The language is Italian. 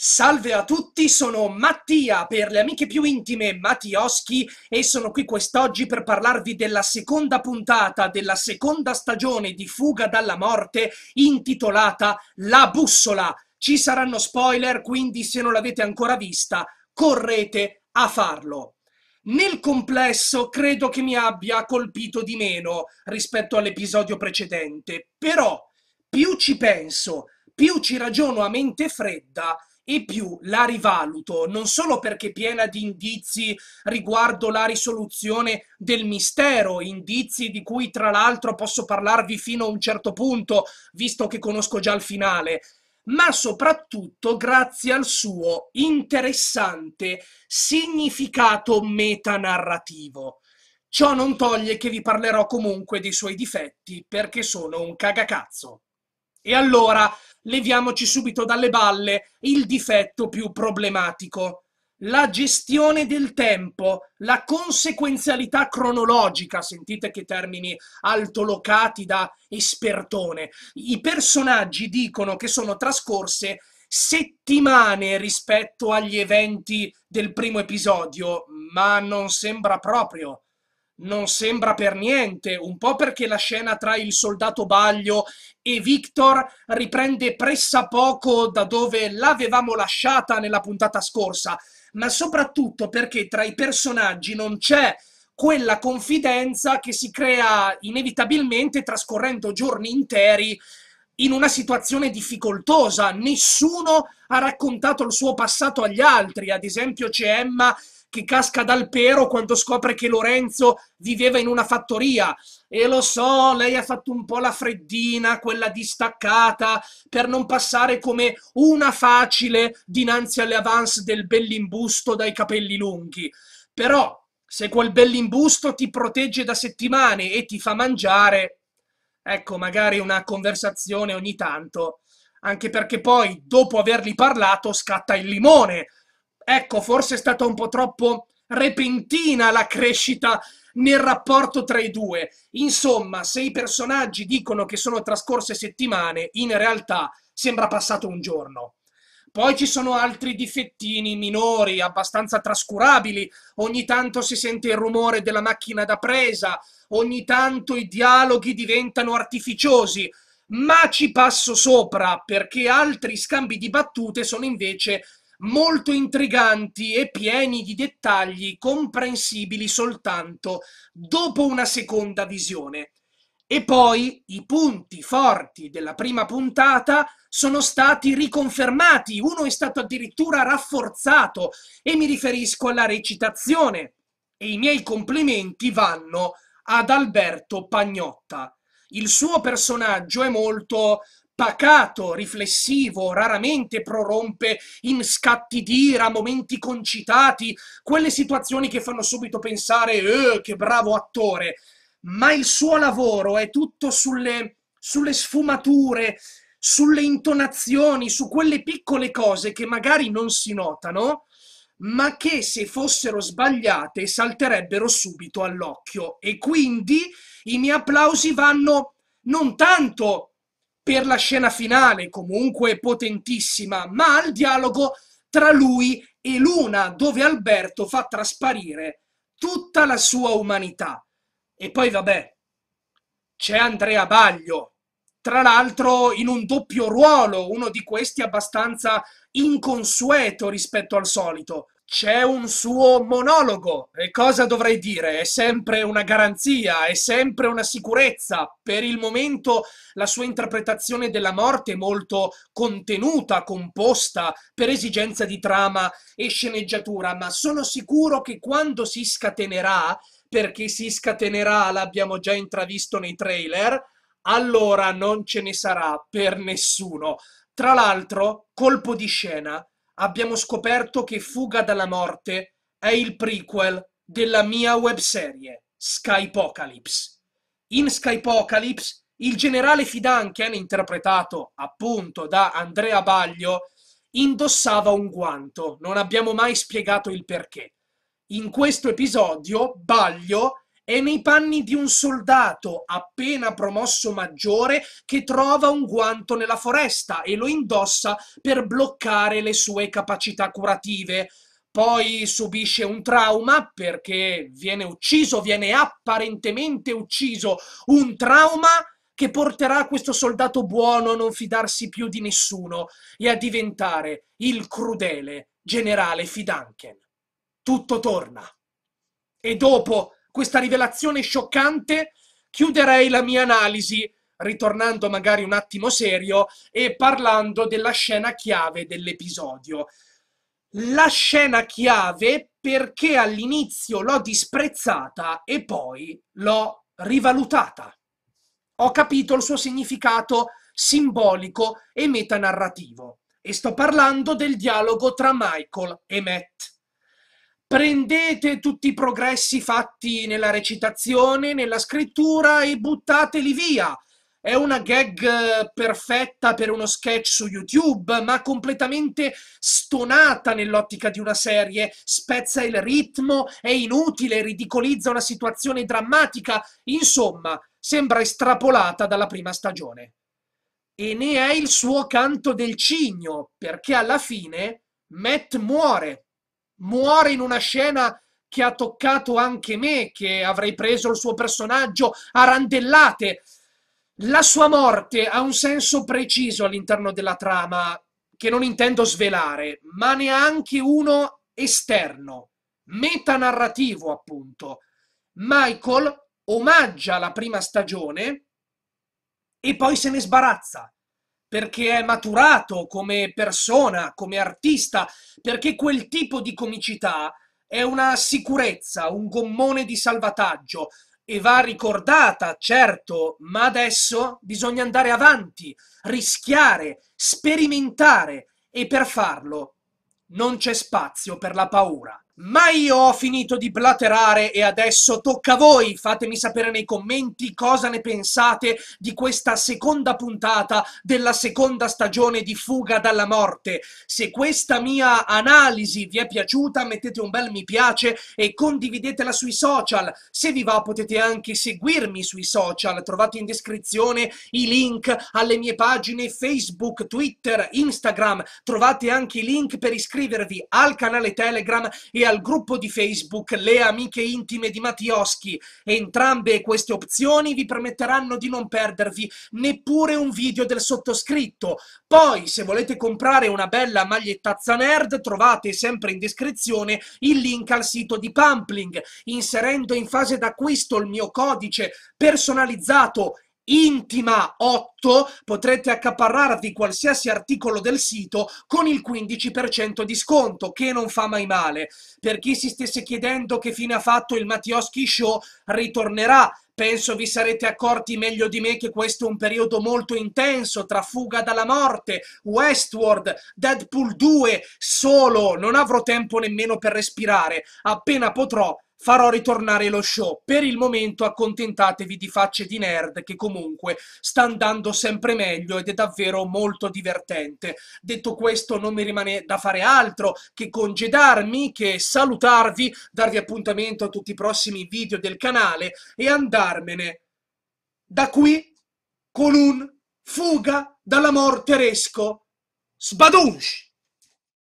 Salve a tutti, sono Mattia per le amiche più intime Mattioschi e sono qui quest'oggi per parlarvi della seconda puntata della seconda stagione di Fuga dalla morte intitolata La bussola. Ci saranno spoiler, quindi se non l'avete ancora vista, correte a farlo. Nel complesso credo che mi abbia colpito di meno rispetto all'episodio precedente, però più ci penso, più ci ragiono a mente fredda e più la rivaluto non solo perché piena di indizi riguardo la risoluzione del mistero, indizi di cui tra l'altro posso parlarvi fino a un certo punto, visto che conosco già il finale, ma soprattutto grazie al suo interessante significato metanarrativo. Ciò non toglie che vi parlerò comunque dei suoi difetti, perché sono un cagacazzo. E allora leviamoci subito dalle balle il difetto più problematico. La gestione del tempo, la conseguenzialità cronologica, sentite che termini altolocati da espertone. I personaggi dicono che sono trascorse settimane rispetto agli eventi del primo episodio, ma non sembra proprio non sembra per niente, un po' perché la scena tra il soldato Baglio e Victor riprende pressappoco da dove l'avevamo lasciata nella puntata scorsa, ma soprattutto perché tra i personaggi non c'è quella confidenza che si crea inevitabilmente trascorrendo giorni interi in una situazione difficoltosa. Nessuno ha raccontato il suo passato agli altri, ad esempio c'è Emma che casca dal pero quando scopre che Lorenzo viveva in una fattoria. E lo so, lei ha fatto un po' la freddina, quella distaccata, per non passare come una facile dinanzi alle avance del bell'imbusto dai capelli lunghi. Però, se quel bell'imbusto ti protegge da settimane e ti fa mangiare, ecco, magari una conversazione ogni tanto anche perché poi dopo averli parlato scatta il limone Ecco, forse è stata un po' troppo repentina la crescita nel rapporto tra i due. Insomma, se i personaggi dicono che sono trascorse settimane, in realtà sembra passato un giorno. Poi ci sono altri difettini minori, abbastanza trascurabili. Ogni tanto si sente il rumore della macchina da presa, ogni tanto i dialoghi diventano artificiosi. Ma ci passo sopra perché altri scambi di battute sono invece molto intriganti e pieni di dettagli comprensibili soltanto dopo una seconda visione. E poi i punti forti della prima puntata sono stati riconfermati, uno è stato addirittura rafforzato e mi riferisco alla recitazione. E i miei complimenti vanno ad Alberto Pagnotta. Il suo personaggio è molto pacato, riflessivo, raramente prorompe in scatti d'ira, momenti concitati, quelle situazioni che fanno subito pensare eh, che bravo attore, ma il suo lavoro è tutto sulle, sulle sfumature, sulle intonazioni, su quelle piccole cose che magari non si notano, ma che se fossero sbagliate salterebbero subito all'occhio. E quindi i miei applausi vanno non tanto per la scena finale, comunque potentissima, ma al dialogo tra lui e Luna, dove Alberto fa trasparire tutta la sua umanità. E poi vabbè, c'è Andrea Baglio, tra l'altro in un doppio ruolo, uno di questi abbastanza inconsueto rispetto al solito c'è un suo monologo. E cosa dovrei dire? È sempre una garanzia, è sempre una sicurezza. Per il momento la sua interpretazione della morte è molto contenuta, composta, per esigenza di trama e sceneggiatura, ma sono sicuro che quando si scatenerà, perché si scatenerà, l'abbiamo già intravisto nei trailer, allora non ce ne sarà per nessuno. Tra l'altro, colpo di scena, abbiamo scoperto che Fuga dalla morte è il prequel della mia webserie Skypocalypse. In Skypocalypse il generale Fidanchen, interpretato appunto da Andrea Baglio, indossava un guanto. Non abbiamo mai spiegato il perché. In questo episodio Baglio è nei panni di un soldato appena promosso maggiore che trova un guanto nella foresta e lo indossa per bloccare le sue capacità curative. Poi subisce un trauma perché viene ucciso, viene apparentemente ucciso, un trauma che porterà questo soldato buono a non fidarsi più di nessuno e a diventare il crudele generale Fidanken. Tutto torna. E dopo questa rivelazione scioccante, chiuderei la mia analisi ritornando magari un attimo serio e parlando della scena chiave dell'episodio. La scena chiave perché all'inizio l'ho disprezzata e poi l'ho rivalutata. Ho capito il suo significato simbolico e metanarrativo e sto parlando del dialogo tra Michael e Matt prendete tutti i progressi fatti nella recitazione, nella scrittura e buttateli via. È una gag eh, perfetta per uno sketch su YouTube, ma completamente stonata nell'ottica di una serie. Spezza il ritmo, è inutile, ridicolizza una situazione drammatica. Insomma, sembra estrapolata dalla prima stagione. E ne è il suo canto del cigno, perché alla fine Matt muore muore in una scena che ha toccato anche me, che avrei preso il suo personaggio a randellate. La sua morte ha un senso preciso all'interno della trama, che non intendo svelare, ma neanche uno esterno, metanarrativo appunto. Michael omaggia la prima stagione e poi se ne sbarazza perché è maturato come persona, come artista, perché quel tipo di comicità è una sicurezza, un gommone di salvataggio e va ricordata, certo, ma adesso bisogna andare avanti, rischiare, sperimentare e per farlo non c'è spazio per la paura. Ma io ho finito di blaterare e adesso tocca a voi. Fatemi sapere nei commenti cosa ne pensate di questa seconda puntata della seconda stagione di Fuga dalla Morte. Se questa mia analisi vi è piaciuta, mettete un bel mi piace e condividetela sui social. Se vi va, potete anche seguirmi sui social. Trovate in descrizione i link alle mie pagine Facebook, Twitter, Instagram. Trovate anche i link per iscrivervi al canale Telegram e al gruppo di Facebook Le Amiche Intime di Mattioschi. Entrambe queste opzioni vi permetteranno di non perdervi neppure un video del sottoscritto. Poi, se volete comprare una bella magliettazza nerd, trovate sempre in descrizione il link al sito di Pampling. Inserendo in fase d'acquisto il mio codice personalizzato intima 8 potrete accaparrarvi qualsiasi articolo del sito con il 15% di sconto, che non fa mai male. Per chi si stesse chiedendo che fine ha fatto il Mattioschi Show, ritornerà Penso vi sarete accorti meglio di me che questo è un periodo molto intenso tra Fuga dalla morte, Westward, Deadpool 2, solo, non avrò tempo nemmeno per respirare. Appena potrò farò ritornare lo show. Per il momento accontentatevi di facce di nerd che comunque sta andando sempre meglio ed è davvero molto divertente. Detto questo non mi rimane da fare altro che congedarmi, che salutarvi, darvi appuntamento a tutti i prossimi video del canale e andarmene da qui con un fuga dall'amor tedesco. Sbadunsh!